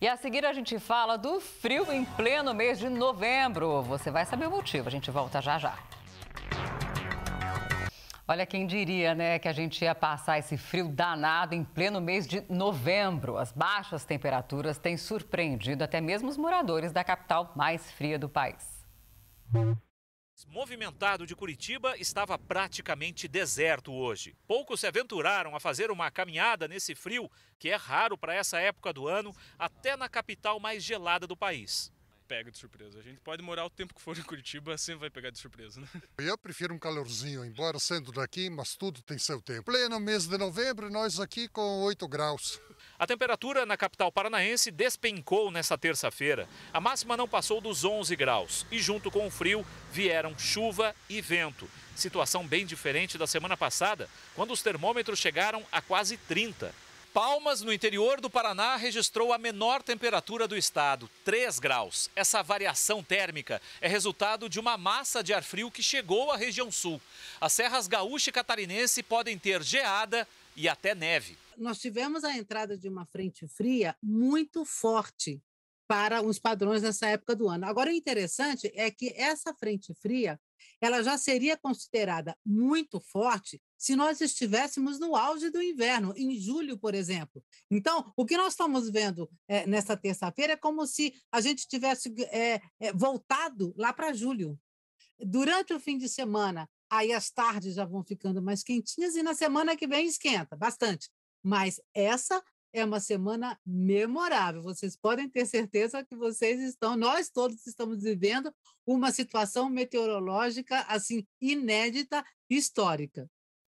E a seguir a gente fala do frio em pleno mês de novembro. Você vai saber o motivo, a gente volta já já. Olha, quem diria, né, que a gente ia passar esse frio danado em pleno mês de novembro. As baixas temperaturas têm surpreendido até mesmo os moradores da capital mais fria do país. Movimentado de Curitiba estava praticamente deserto hoje. Poucos se aventuraram a fazer uma caminhada nesse frio, que é raro para essa época do ano, até na capital mais gelada do país. Pega de surpresa. A gente pode morar o tempo que for em Curitiba, sempre vai pegar de surpresa, né? Eu prefiro um calorzinho, embora sendo daqui, mas tudo tem seu tempo. Pleno mês de novembro, nós aqui com 8 graus. A temperatura na capital paranaense despencou nesta terça-feira. A máxima não passou dos 11 graus e, junto com o frio, vieram chuva e vento. Situação bem diferente da semana passada, quando os termômetros chegaram a quase 30. Palmas, no interior do Paraná, registrou a menor temperatura do estado, 3 graus. Essa variação térmica é resultado de uma massa de ar frio que chegou à região sul. As serras gaúcha e catarinense podem ter geada, e até neve. Nós tivemos a entrada de uma frente fria muito forte para os padrões nessa época do ano. Agora, o interessante é que essa frente fria ela já seria considerada muito forte se nós estivéssemos no auge do inverno, em julho, por exemplo. Então, o que nós estamos vendo é, nessa terça-feira é como se a gente tivesse é, é, voltado lá para julho. Durante o fim de semana, Aí as tardes já vão ficando mais quentinhas e na semana que vem esquenta bastante. Mas essa é uma semana memorável. Vocês podem ter certeza que vocês estão, nós todos estamos vivendo uma situação meteorológica assim inédita, histórica.